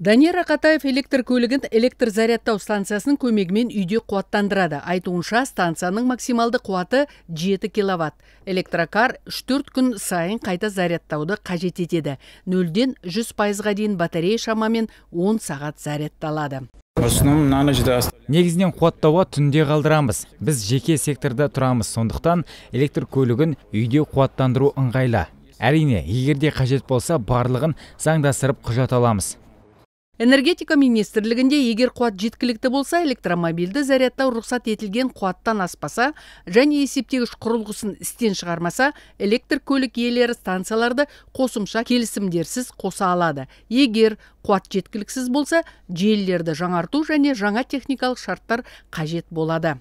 данияр ақатаев электр көлігін электр зарядтау станциясының көмегімен үйде қуаттандырады айтуынша станцияның максималды қуаты 7 киловатт электрокар 3-4 күн сайын қайта зарядтауды қажет етеді нөлден 100 пайызға дейін батарея шамамен 10 сағат зарядталады негізінен қуаттауға түнде қалдырамыз біз жеке секторда тұрамыз сондықтан электр көлігін үйде қуаттандыру ыңғайлы әрине егер қажет болса барлығын заңдастырып құжат аламыз энергетика министрлігінде егер қуат жеткілікті болса, электромобильді зарядта ұрықсат етілген қуаттан аспаса және есептегіш құрылғысын істен шығармаса электр көлік иелері станцияларды қосымша келісімдерсіз қоса алады егер қуат жеткіліксіз болса желілерді жаңарту және жаңа техникалық шарттар қажет болады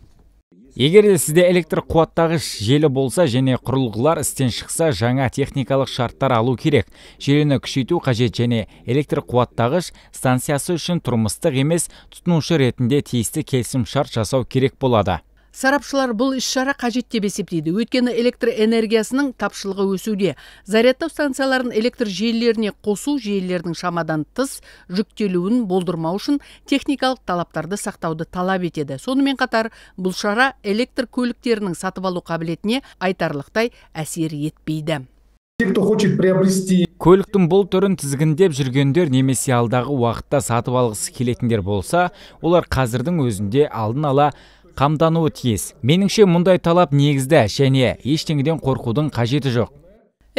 егер де сізде электр қуаттағыш желі болса және құрылғылар істен шықса жаңа техникалық шарттар алу керек желіні күшейту қажет және электр қуаттағыш станциясы үшін тұрмыстық емес тұтынушы ретінде тиісті келісім шарт жасау керек болады сарапшылар бұл іс шара қажет деп есептейді өйткені электр энергиясының тапшылығы өсуде зарядтау станцияларын электр желілеріне қосу желілердің шамадан тыс жүктелуін болдырмау үшін техникалық талаптарды сақтауды талап етеді сонымен қатар бұл шара электр көліктерінің сатып алу қабілетіне айтарлықтай әсер етпейді те кто хочет приобрести көліктің бұл түрін тізгіндеп жүргендер немесе алдағы уақытта сатып алғысы келетіндер болса олар қазірдің өзінде алдын ала қамдануы тиіс меніңше мұндай талап негізді және ештеңеден қорқудың қажеті жоқ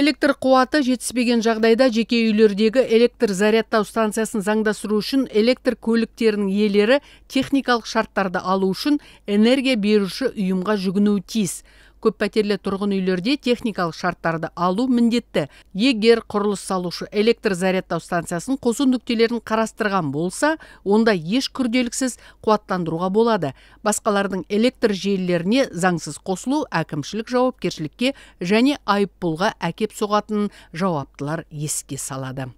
электр қуаты жетіспеген жағдайда жеке үйлердегі электр зарядтау станциясын заңдастыру үшін электр көліктерінің иелері техникалық шарттарды алу үшін энергия беруші ұйымға жүгінуі тиіс көппәтерлі тұрғын үйлерде техникалық шарттарды алу міндетті егер құрылыс салушы электр зарядтау станциясын қосу нүктелерін қарастырған болса онда еш күрделіксіз қуаттандыруға болады басқалардың электр желілеріне заңсыз қосылу әкімшілік жауапкершілікке және айыппұлға әкеп соғатынын жауаптылар еске салады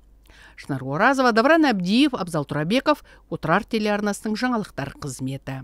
шынар оразова давран әбдиев абзал тұрабеков отырар телеарнасының жаңалықтар қызметі